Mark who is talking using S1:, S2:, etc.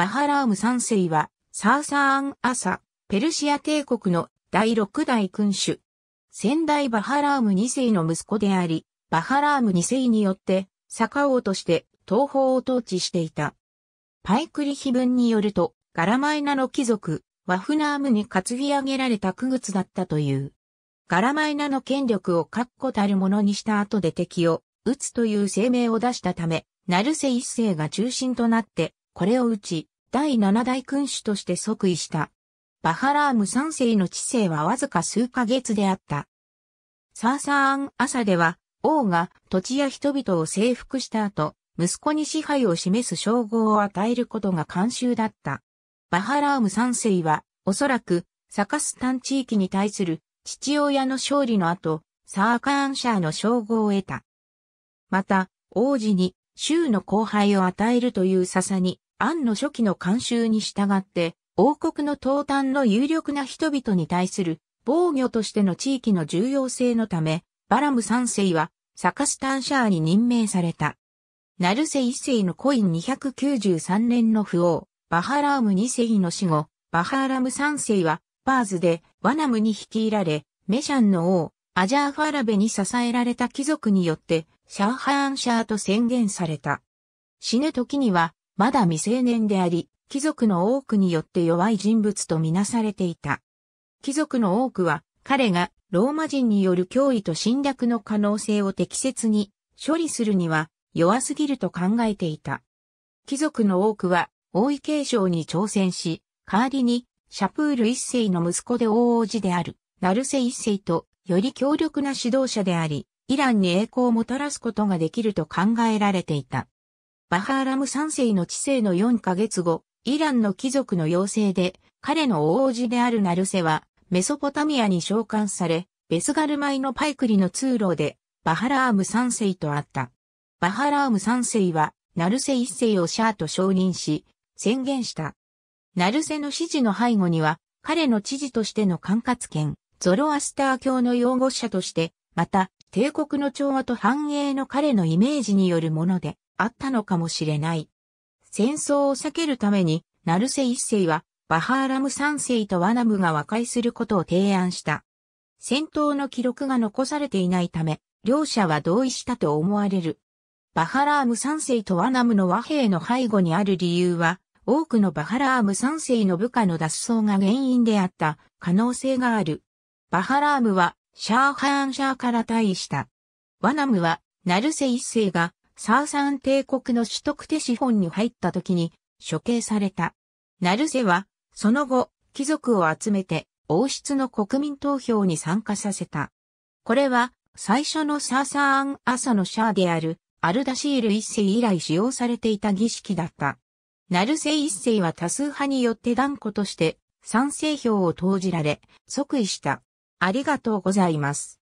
S1: バハラーム3世は、サーサーン・アサ、ペルシア帝国の第6代君主。先代バハラーム2世の息子であり、バハラーム2世によって、坂王として東方を統治していた。パイクリヒ文によると、ガラマイナの貴族、ワフナームに担ぎ上げられた区物だったという。ガラマイナの権力を確固たるものにした後で敵を撃つという声明を出したため、ナルセ一世が中心となって、これを打ち、第七代君主として即位した。バハラーム三世の治世はわずか数ヶ月であった。サーサーン朝では、王が土地や人々を征服した後、息子に支配を示す称号を与えることが慣習だった。バハラーム三世は、おそらく、サカスタン地域に対する父親の勝利の後、サーカーンシャーの称号を得た。また、王子に州の後輩を与えるという笹に、ンの初期の慣習に従って、王国の東端の有力な人々に対する防御としての地域の重要性のため、バラム三世はサカスタンシャーに任命された。ナルセ一世のコイン293年の不王、バハラーム二世の死後、バハラム三世はパーズでワナムに率いられ、メシャンの王、アジャーファラベに支えられた貴族によって、シャーハーンシャーと宣言された。死ぬ時には、まだ未成年であり、貴族の多くによって弱い人物とみなされていた。貴族の多くは、彼がローマ人による脅威と侵略の可能性を適切に処理するには弱すぎると考えていた。貴族の多くは王位継承に挑戦し、代わりにシャプール一世の息子で王王子である、ナルセ一世とより強力な指導者であり、イランに栄光をもたらすことができると考えられていた。バハーラム三世の治世の4ヶ月後、イランの貴族の要請で、彼の王子であるナルセは、メソポタミアに召喚され、ベスガルマイのパイクリの通路で、バハラーム三世と会った。バハラーム三世は、ナルセ一世をシャーと承認し、宣言した。ナルセの指示の背後には、彼の知事としての管轄権、ゾロアスター教の擁護者として、また、帝国の調和と繁栄の彼のイメージによるものであったのかもしれない。戦争を避けるために、ナルセ一世は、バハーラム三世とワナムが和解することを提案した。戦闘の記録が残されていないため、両者は同意したと思われる。バハラーム三世とワナムの和平の背後にある理由は、多くのバハラーム三世の部下の脱走が原因であった可能性がある。バハラームはシャーハーンシャーから退位した。ワナムはナルセ一世がサーサン帝国の取得手資本に入った時に処刑された。ナルセは、その後、貴族を集めて王室の国民投票に参加させた。これは、最初のサーサーン朝のシャーである、アルダシール一世以来使用されていた儀式だった。ナルセ一世は多数派によって断固として賛成票を投じられ、即位した。ありがとうございます。